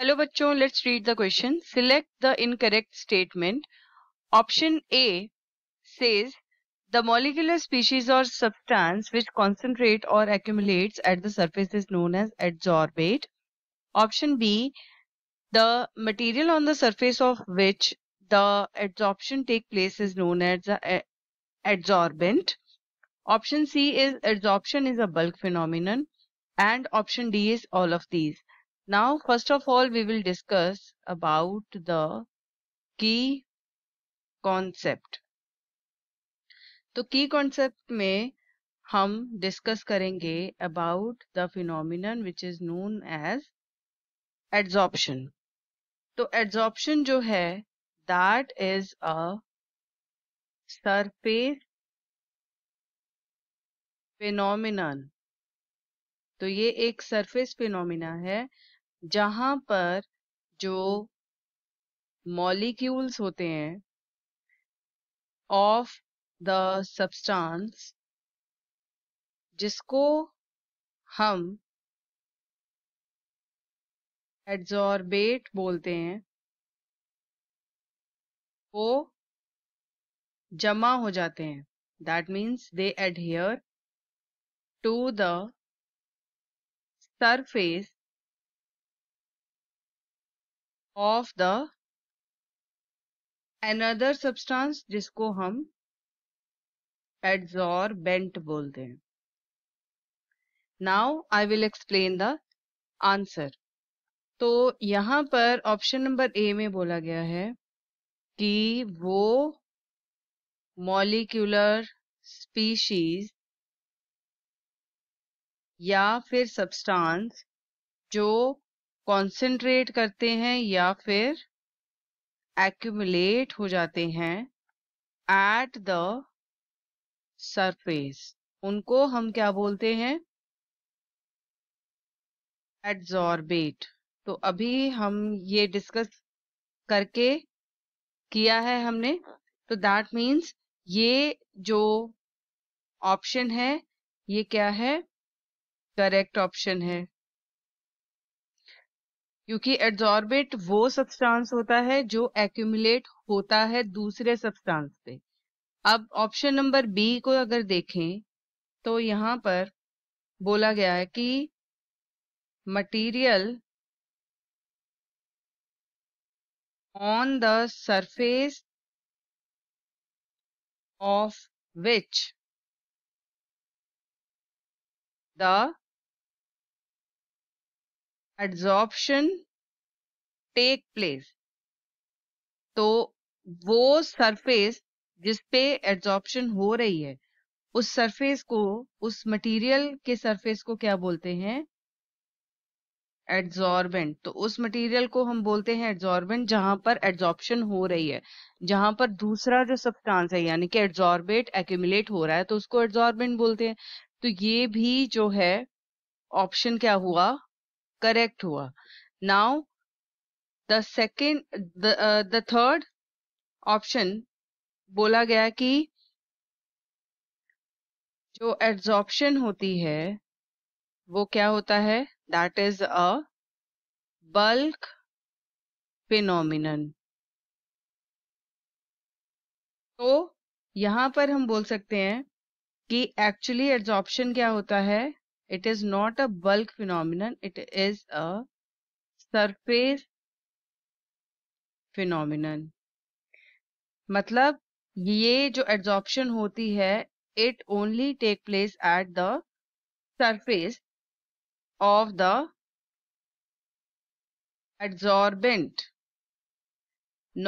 Hello, hello Let's read the question. Select the incorrect statement. Option A says the molecular species or substance which concentrate or accumulates at the surface is known as adsorbate. Option B the material on the surface of which the adsorption take place is known as the adsorbent. Option C is adsorption is a bulk phenomenon and option D is all of these. Now, first of all, we will discuss about the key concept. तो की concept में हम discuss करेंगे about the phenomenon which is known as adsorption तो adsorption जो है that is a surface phenomenon तो ये एक सरफेस फिनोमिना है जहां पर जो मॉलिक्यूल्स होते हैं ऑफ द सब्सटेंस जिसको हम एड्जॉर्बेट बोलते हैं वो जमा हो जाते हैं that means they adhere to the surface of the another substance जिसको हम एड्जॉर्बेंट बोलते हैं now I will explain the answer तो यहां पर ऑप्शन नंबर ए में बोला गया है कि वो मॉलिक्यूलर स्पीशीज या फिर सब्सटेंस जो कॉन्सेंट्रेट करते हैं या फिर एक्यूमुलेट हो जाते हैं एट द सरफेस उनको हम क्या बोलते हैं एड्जॉर्बेट तो अभी हम ये डिस्कस करके किया है हमने तो दैट मीन्स ये जो ऑप्शन है ये क्या है करेक्ट ऑप्शन है क्योंकि एड्जॉर्बेट वो सब्सटेंस होता है जो एक्यूमुलेट होता है दूसरे सब्सटेंस पे अब ऑप्शन नंबर बी को अगर देखें तो यहाँ पर बोला गया है कि material on the surface of which the adsorption take place तो वो सरफेस जिस पे एड्जॉर्प्शन हो रही है उस सरफेस को उस मटेरियल के सरफेस को क्या बोलते हैं एडजॉर्बेंट तो उस मटेरियल को हम बोलते हैं एड्जॉर्बेंट जहां पर एड्जॉर्प्शन हो रही है जहां पर दूसरा जो सब्सटेंस है यानी कि एड्जॉर्बेट एक्यूमुलेट हो रहा है तो उसको एड्जॉर्बेंट बोलते हैं तो ये भी जो है ऑप्शन क्या हुआ करेक्ट हुआ now the second the third option बोला गया कि जो एड्जॉर्प्शन होती है वो क्या होता है that is a bulk phenomenon तो यहां पर हम बोल सकते हैं कि एक्चुअली एड्जॉर्प्शन क्या होता है it is not a bulk phenomenon it is a surface phenomenon मतलब ये जो एड्जॉर्प्शन होती है it only take place at the surface of the adsorbent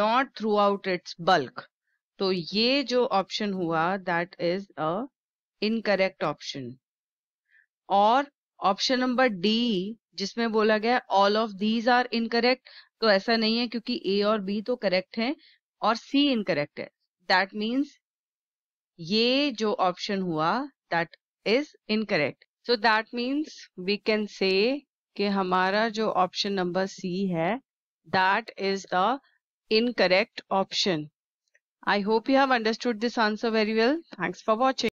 not throughout its bulk तो ये जो ऑप्शन हुआ that is a incorrect option और ऑप्शन नंबर डी जिसमें बोला गया all of these are incorrect तो ऐसा नहीं है क्योंकि ए और बी तो करेक्ट है और सी इनकरेक्ट है दैट मीन्स ये जो ऑप्शन हुआ that is incorrect so that means we can say कि हमारा जो ऑप्शन नंबर सी है that is the incorrect option I hope you have understood this answer very well thanks for watching